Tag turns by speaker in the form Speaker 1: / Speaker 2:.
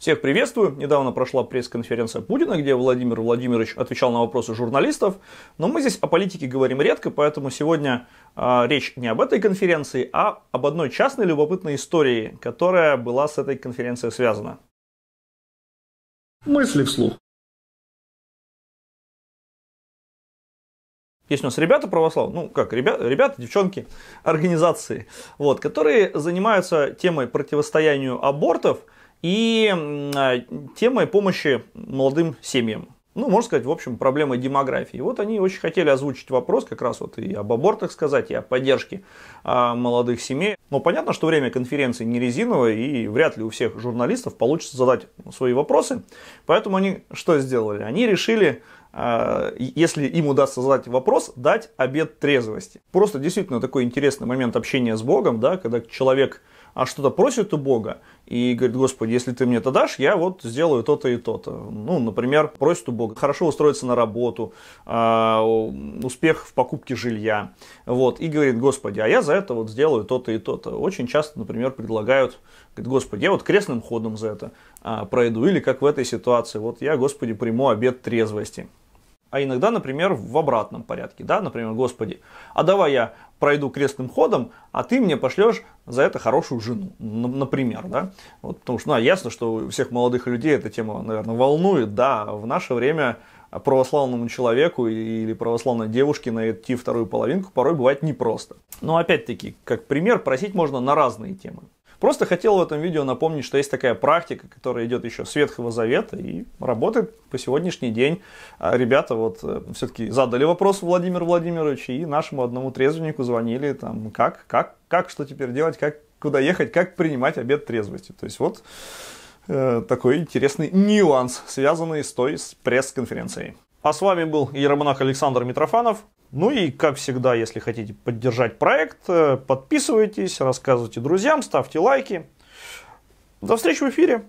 Speaker 1: Всех приветствую. Недавно прошла пресс-конференция Путина, где Владимир Владимирович отвечал на вопросы журналистов. Но мы здесь о политике говорим редко, поэтому сегодня э, речь не об этой конференции, а об одной частной любопытной истории, которая была с этой конференцией связана. Мысли вслух. есть у нас ребята православные, ну как, ребята, ребята, девчонки, организации, вот, которые занимаются темой противостоянию абортов – и а, темой помощи молодым семьям. Ну, можно сказать, в общем, проблемы демографии. Вот они очень хотели озвучить вопрос как раз вот и об абортах сказать, и о поддержке а, молодых семей. Но понятно, что время конференции не резиновое, и вряд ли у всех журналистов получится задать свои вопросы. Поэтому они что сделали? Они решили а, если им удастся задать вопрос, дать обед трезвости. Просто действительно такой интересный момент общения с Богом, да, когда человек а что-то просит у Бога и говорит, Господи, если ты мне это дашь, я вот сделаю то-то и то-то. Ну, например, просит у Бога хорошо устроиться на работу, а, успех в покупке жилья. Вот, и говорит, Господи, а я за это вот сделаю то-то и то-то. Очень часто, например, предлагают, говорит, Господи, я вот крестным ходом за это а, пройду. Или как в этой ситуации, вот я, Господи, приму обед трезвости а иногда, например, в обратном порядке. Да? Например, Господи, а давай я пройду крестным ходом, а ты мне пошлешь за это хорошую жену, например. Да? Вот, потому что ну, а ясно, что у всех молодых людей эта тема, наверное, волнует. Да, в наше время православному человеку или православной девушке найти вторую половинку порой бывает непросто. Но опять-таки, как пример, просить можно на разные темы. Просто хотел в этом видео напомнить, что есть такая практика, которая идет еще с Ветхого Завета и работает по сегодняшний день. А ребята вот э, все-таки задали вопрос Владимиру Владимировичу и нашему одному трезвеннику звонили, там, как, как, как, что теперь делать, как, куда ехать, как принимать обед трезвости. То есть вот э, такой интересный нюанс, связанный с той пресс-конференцией. А с вами был Еромонах Александр Митрофанов. Ну и, как всегда, если хотите поддержать проект, э, подписывайтесь, рассказывайте друзьям, ставьте лайки. До встречи в эфире!